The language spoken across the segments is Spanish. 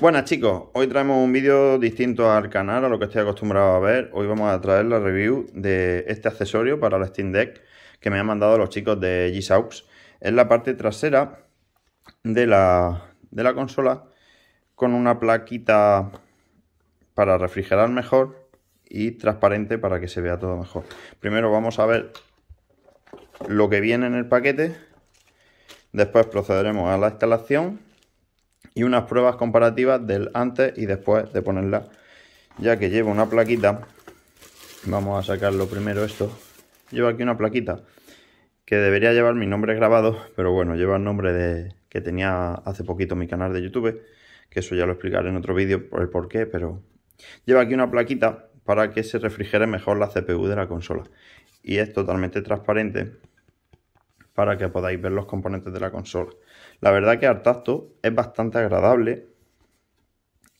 Buenas chicos, hoy traemos un vídeo distinto al canal, a lo que estoy acostumbrado a ver. Hoy vamos a traer la review de este accesorio para el Steam Deck que me han mandado los chicos de G-Saux. Es la parte trasera de la, de la consola con una plaquita para refrigerar mejor y transparente para que se vea todo mejor. Primero vamos a ver lo que viene en el paquete, después procederemos a la instalación y unas pruebas comparativas del antes y después de ponerla. Ya que lleva una plaquita, vamos a sacarlo primero esto. Lleva aquí una plaquita que debería llevar mi nombre grabado, pero bueno, lleva el nombre de que tenía hace poquito mi canal de YouTube, que eso ya lo explicaré en otro vídeo por el por qué, pero lleva aquí una plaquita para que se refrigere mejor la CPU de la consola. Y es totalmente transparente para que podáis ver los componentes de la consola. La verdad que al tacto es bastante agradable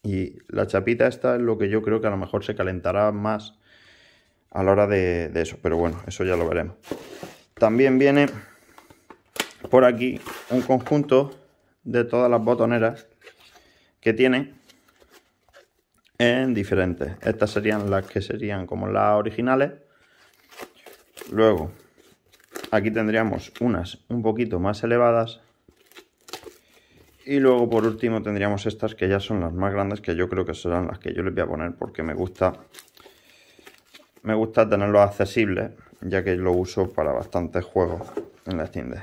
y la chapita esta es lo que yo creo que a lo mejor se calentará más a la hora de, de eso. Pero bueno, eso ya lo veremos. También viene por aquí un conjunto de todas las botoneras que tiene en diferentes. Estas serían las que serían como las originales. Luego, aquí tendríamos unas un poquito más elevadas y luego por último tendríamos estas que ya son las más grandes, que yo creo que serán las que yo les voy a poner porque me gusta, me gusta tenerlos accesibles, ya que lo uso para bastantes juegos en la Steam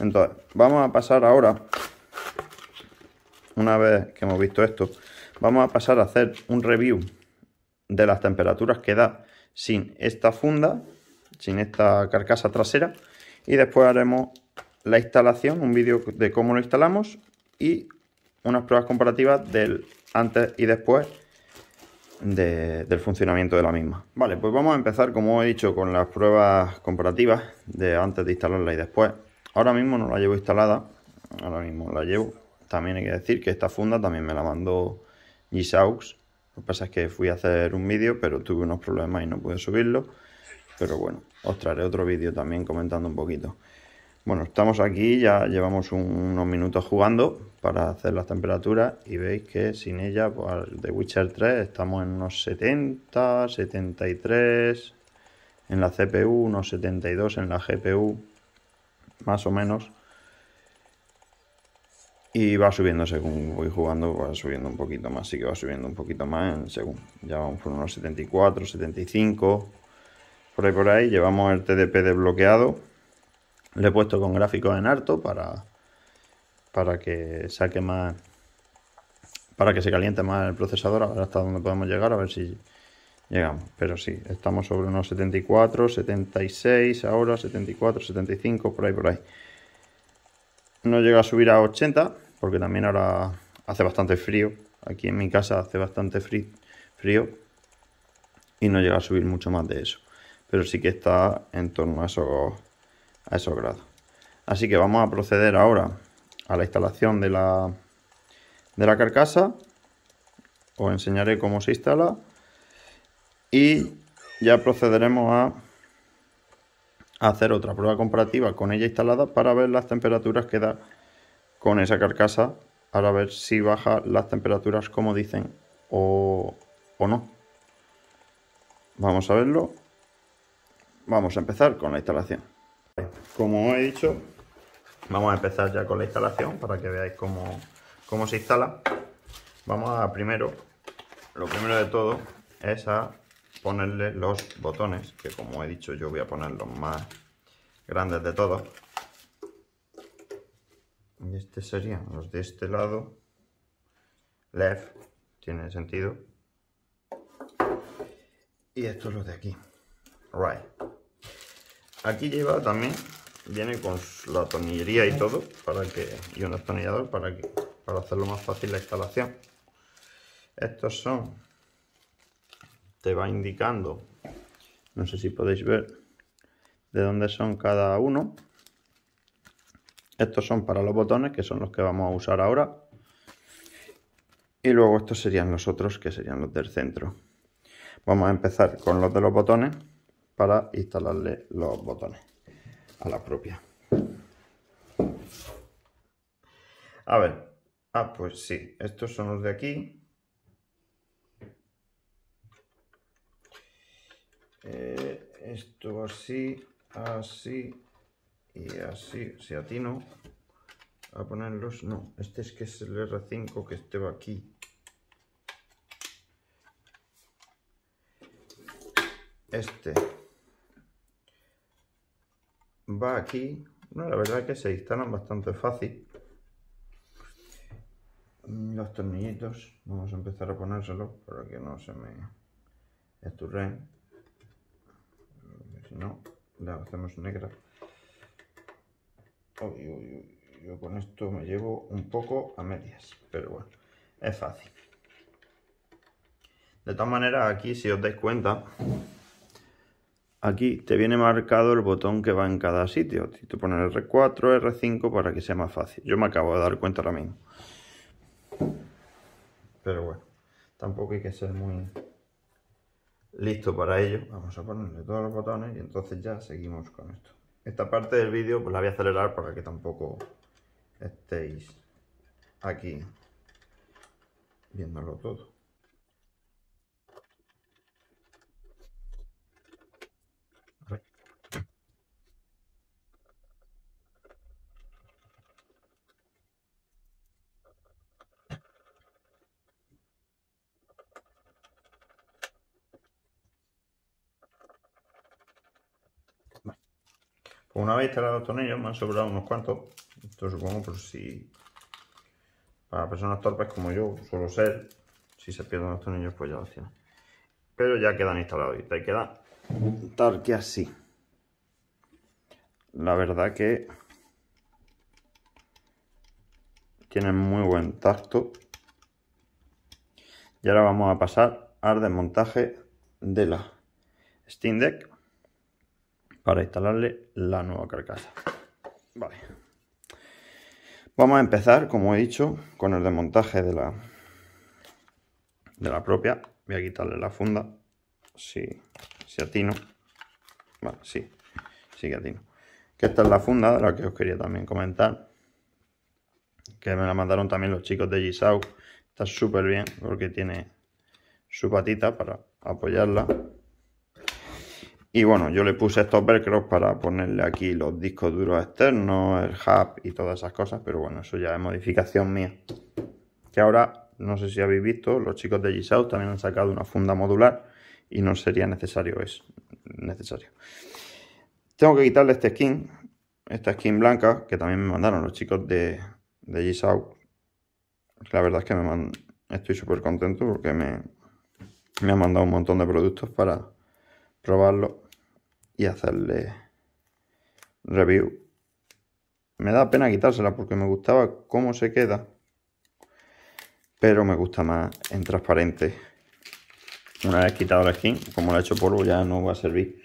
Entonces, vamos a pasar ahora, una vez que hemos visto esto, vamos a pasar a hacer un review de las temperaturas que da sin esta funda, sin esta carcasa trasera, y después haremos la instalación, un vídeo de cómo lo instalamos y unas pruebas comparativas del antes y después del funcionamiento de la misma. Vale, pues vamos a empezar, como he dicho, con las pruebas comparativas de antes de instalarla y después. Ahora mismo no la llevo instalada, ahora mismo la llevo. También hay que decir que esta funda también me la mandó Gisaux. Lo que pasa es que fui a hacer un vídeo, pero tuve unos problemas y no pude subirlo. Pero bueno, os traeré otro vídeo también comentando un poquito. Bueno, estamos aquí, ya llevamos unos minutos jugando para hacer las temperaturas y veis que sin ella, de pues, Witcher 3 estamos en unos 70, 73 en la CPU, unos 72 en la GPU, más o menos. Y va subiendo según voy jugando, va subiendo un poquito más, sí que va subiendo un poquito más en, según. Ya vamos por unos 74, 75, por ahí por ahí, llevamos el TDP desbloqueado le he puesto con gráficos en harto para, para que saque más, para que se caliente más el procesador, a ver hasta dónde podemos llegar, a ver si llegamos. Pero sí, estamos sobre unos 74, 76, ahora 74, 75, por ahí, por ahí. No llega a subir a 80, porque también ahora hace bastante frío. Aquí en mi casa hace bastante frío, frío y no llega a subir mucho más de eso. Pero sí que está en torno a esos esos grados. Así que vamos a proceder ahora a la instalación de la, de la carcasa. Os enseñaré cómo se instala. Y ya procederemos a hacer otra prueba comparativa con ella instalada para ver las temperaturas que da con esa carcasa. para ver si baja las temperaturas como dicen o no. Vamos a verlo. Vamos a empezar con la instalación como he dicho, vamos a empezar ya con la instalación para que veáis cómo, se instala. Vamos a primero, lo primero de todo es a ponerle los botones, que como he dicho yo voy a poner los más grandes de todos. Y este serían los de este lado. Left, tiene sentido. Y estos los de aquí. Right. Aquí lleva también, viene con la tornillería y todo, para que, y un atornillador para, que, para hacerlo más fácil la instalación. Estos son, te va indicando, no sé si podéis ver, de dónde son cada uno. Estos son para los botones, que son los que vamos a usar ahora. Y luego estos serían los otros, que serían los del centro. Vamos a empezar con los de los botones para instalarle los botones a la propia. A ver, ah, pues sí, estos son los de aquí. Eh, esto así, así y así, si atino a ponerlos, no, este es que es el R5 que este va aquí. Este va aquí. No, la verdad que se instalan bastante fácil. Mm, los tornillitos, vamos a empezar a ponérselo para que no se me esturren. Si no, la hacemos negra. Yo con esto me llevo un poco a medias, pero bueno, es fácil. De todas maneras, aquí si os dais cuenta, aquí te viene marcado el botón que va en cada sitio. Si tú pones R4, R5 para que sea más fácil. Yo me acabo de dar cuenta ahora mismo. Pero bueno, tampoco hay que ser muy listo para ello. Vamos a ponerle todos los botones y entonces ya seguimos con esto. Esta parte del vídeo pues, la voy a acelerar para que tampoco estéis aquí viéndolo todo. Una vez instalados los tornillos, me han sobrado unos cuantos. Esto supongo por si para personas torpes como yo suelo ser, si se pierden los tornillos, pues ya los tienen. Pero ya quedan instalados y te queda tal que así. La verdad que tienen muy buen tacto. Y ahora vamos a pasar al desmontaje de la Steam Deck para instalarle la nueva carcasa. Vale. Vamos a empezar, como he dicho, con el desmontaje de la, de la propia. Voy a quitarle la funda. Si, atino. Vale, sí, sí que atino. Que esta es la funda de la que os quería también comentar. Que me la mandaron también los chicos de Gisau. Está súper bien porque tiene su patita para apoyarla y bueno, yo le puse estos velcros para ponerle aquí los discos duros externos, el hub y todas esas cosas, pero bueno, eso ya es modificación mía. Que ahora, no sé si habéis visto, los chicos de g también han sacado una funda modular y no sería necesario eso. Necesario. Tengo que quitarle este skin, esta skin blanca, que también me mandaron los chicos de, g La verdad es que me estoy súper contento porque me, me han mandado un montón de productos para probarlo hacerle review. Me da pena quitársela porque me gustaba cómo se queda, pero me gusta más en transparente. Una vez quitado la skin, como la he hecho polvo ya no va a servir.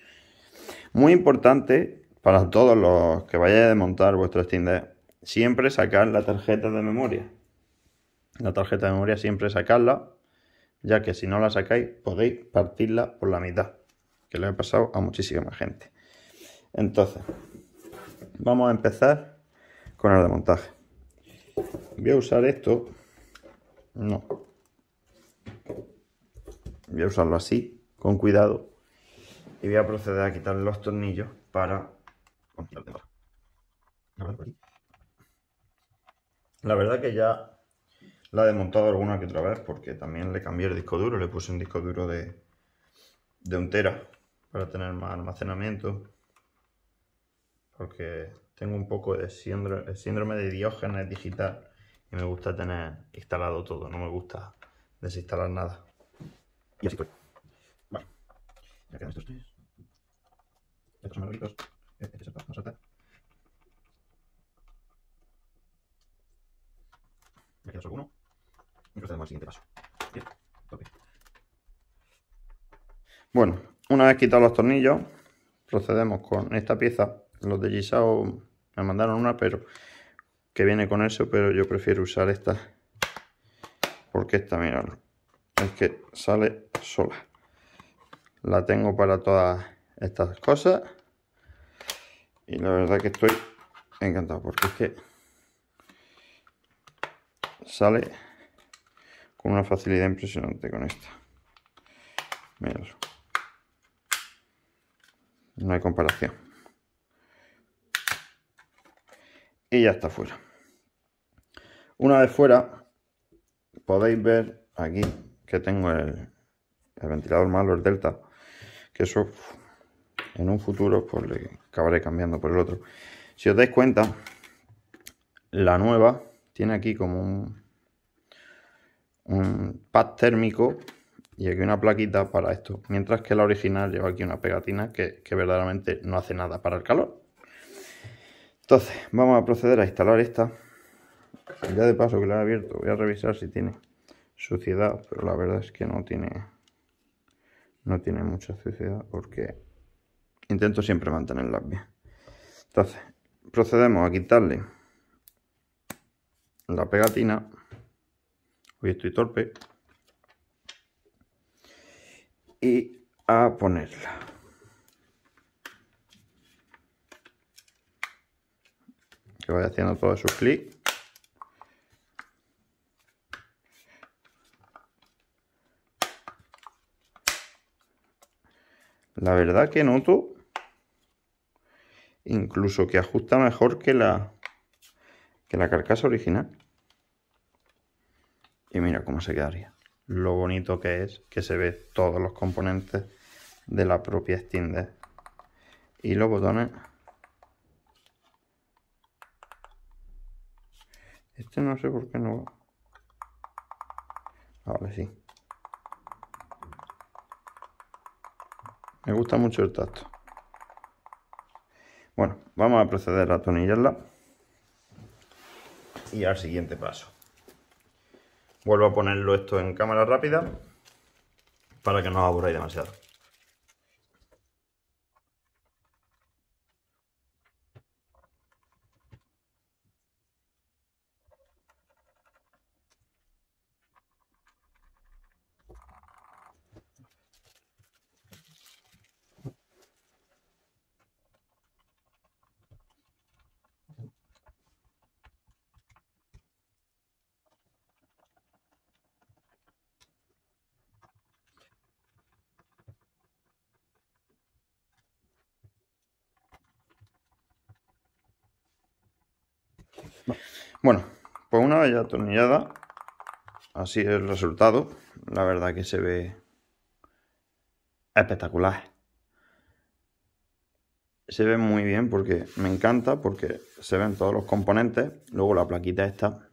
Muy importante para todos los que vayáis a desmontar vuestro tiendas, siempre sacar la tarjeta de memoria. La tarjeta de memoria siempre sacarla, ya que si no la sacáis podéis partirla por la mitad le ha pasado a muchísima gente. Entonces, vamos a empezar con el desmontaje. Voy a usar esto. No. Voy a usarlo así, con cuidado. Y voy a proceder a quitar los tornillos para La verdad que ya la he desmontado alguna que otra vez porque también le cambié el disco duro. Le puse un disco duro de, de un tera para tener más almacenamiento. Porque tengo un poco de síndrome, de diógenes digital y me gusta tener instalado todo, no me gusta desinstalar nada. Y así pues bueno Ya quedan estos tres. Estos son los eh, Este se vamos a saltar. Me queda solo uno. Y procedemos al siguiente paso. Bien, tope. Bueno, una vez quitados los tornillos, procedemos con esta pieza. Los de Gisao me mandaron una, pero que viene con eso, pero yo prefiero usar esta. Porque esta, mira es que sale sola. La tengo para todas estas cosas. Y la verdad que estoy encantado, porque es que sale con una facilidad impresionante con esta. No hay comparación. Y ya está fuera. Una vez fuera, podéis ver aquí que tengo el, ventilador malo, el Delta, que eso en un futuro pues le acabaré cambiando por el otro. Si os dais cuenta, la nueva tiene aquí como un, un pad térmico y aquí una plaquita para esto. Mientras que la original lleva aquí una pegatina que, verdaderamente no hace nada para el calor. Entonces, vamos a proceder a instalar esta. Ya de paso que la he abierto, voy a revisar si tiene suciedad, pero la verdad es que no tiene no tiene mucha suciedad porque intento siempre mantenerla. bien. Entonces, procedemos a quitarle la pegatina. Hoy estoy torpe y a ponerla. Que vaya haciendo todos sus clics. La verdad que noto incluso que ajusta mejor que la que la carcasa original. Y mira cómo se quedaría lo bonito que es que se ve todos los componentes de la propia Steam y los botones este no sé por qué no ahora sí me gusta mucho el tacto bueno vamos a proceder a atornillarla y al siguiente paso Vuelvo a ponerlo esto en cámara rápida para que no os aburráis demasiado. Bueno, pues una vez ya atornillada, así es el resultado. La verdad que se ve espectacular. Se ve muy bien porque me encanta, porque se ven todos los componentes. Luego la plaquita está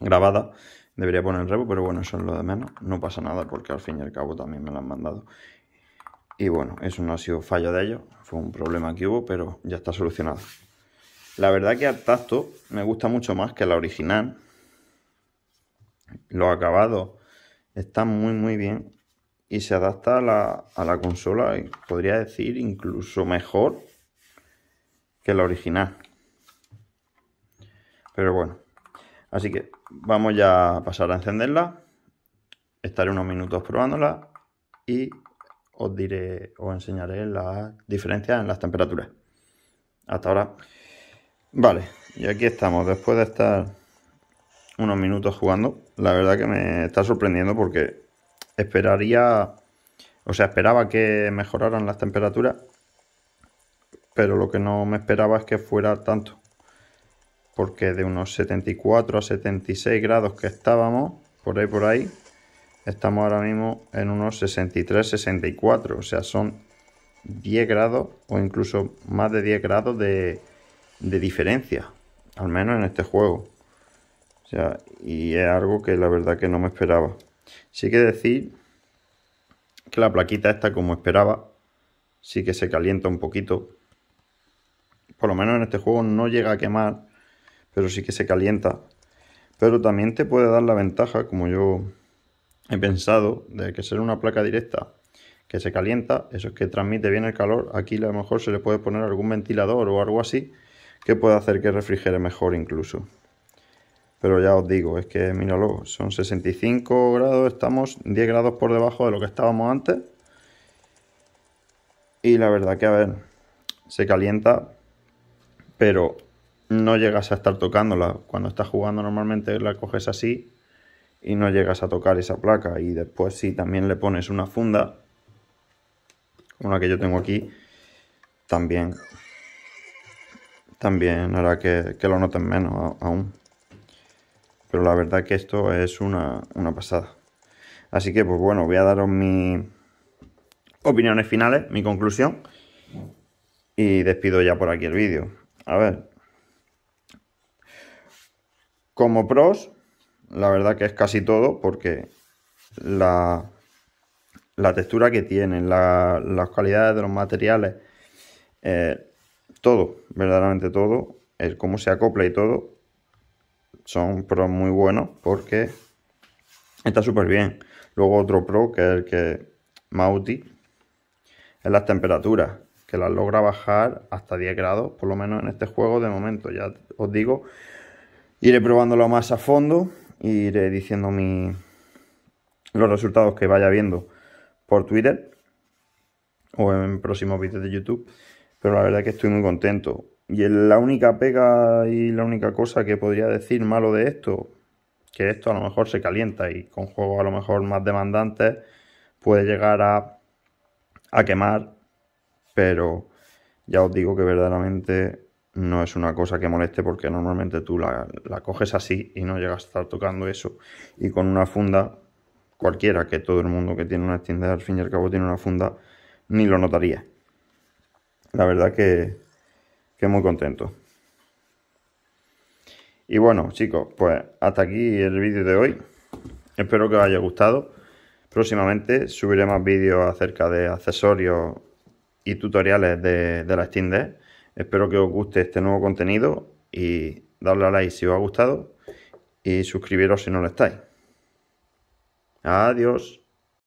grabada. Debería poner el rebo, pero bueno, eso es lo de menos. No pasa nada porque al fin y al cabo también me la han mandado. Y bueno, eso no ha sido fallo de ellos. Fue un problema que hubo, pero ya está solucionado. La verdad que al tacto me gusta mucho más que la original. Los acabados están muy muy bien y se adapta a la, consola, y podría decir incluso mejor que la original. Pero bueno, así que vamos ya a pasar a encenderla. Estaré unos minutos probándola y os diré, os enseñaré las diferencias en las temperaturas. Hasta ahora. Vale, y aquí estamos, después de estar unos minutos jugando, la verdad que me está sorprendiendo porque esperaría, o sea, esperaba que mejoraran las temperaturas, pero lo que no me esperaba es que fuera tanto, porque de unos 74 a 76 grados que estábamos, por ahí, por ahí, estamos ahora mismo en unos 63, 64, o sea, son 10 grados o incluso más de 10 grados de de diferencia, al menos en este juego. O sea, y es algo que la verdad que no me esperaba. Sí que decir que la plaquita está como esperaba, sí que se calienta un poquito. Por lo menos en este juego no llega a quemar, pero sí que se calienta. Pero también te puede dar la ventaja, como yo he pensado, de que ser una placa directa que se calienta, eso es que transmite bien el calor. Aquí a lo mejor se le puede poner algún ventilador o algo así que puede hacer que refrigere mejor incluso. Pero ya os digo, es que míralo, son 65 grados, estamos 10 grados por debajo de lo que estábamos antes. Y la verdad que, a ver, se calienta, pero no llegas a estar tocándola. Cuando estás jugando normalmente la coges así y no llegas a tocar esa placa. Y después si también le pones una funda, como la que yo tengo aquí, también también ahora que, lo noten menos aún. Pero la verdad que esto es una, pasada. Así que, pues bueno, voy a daros mis opiniones finales, mi conclusión. Y despido ya por aquí el vídeo. A ver. Como pros, la verdad que es casi todo, porque la, textura que tienen, las cualidades de los materiales, eh, todo, verdaderamente todo, el cómo se acopla y todo, son pros muy buenos porque está súper bien. Luego otro pro que es el que Mauti es las temperaturas, que las logra bajar hasta 10 grados, por lo menos en este juego de momento. Ya os digo, iré probándolo más a fondo iré diciendo mi, los resultados que vaya viendo por Twitter o en próximos vídeos de YouTube pero la verdad es que estoy muy contento. Y la única pega y la única cosa que podría decir malo de esto, que esto a lo mejor se calienta y con juegos a lo mejor más demandantes puede llegar a, quemar, pero ya os digo que verdaderamente no es una cosa que moleste porque normalmente tú la, coges así y no llegas a estar tocando eso. Y con una funda, cualquiera que todo el mundo que tiene una extienda al fin y al cabo tiene una funda, ni lo notaría. La verdad que, muy contento. Y bueno, chicos, pues hasta aquí el vídeo de hoy. Espero que os haya gustado. Próximamente subiré más vídeos acerca de accesorios y tutoriales de, de la Steam Deck. Espero que os guste este nuevo contenido y darle a like si os ha gustado y suscribiros si no lo estáis. Adiós.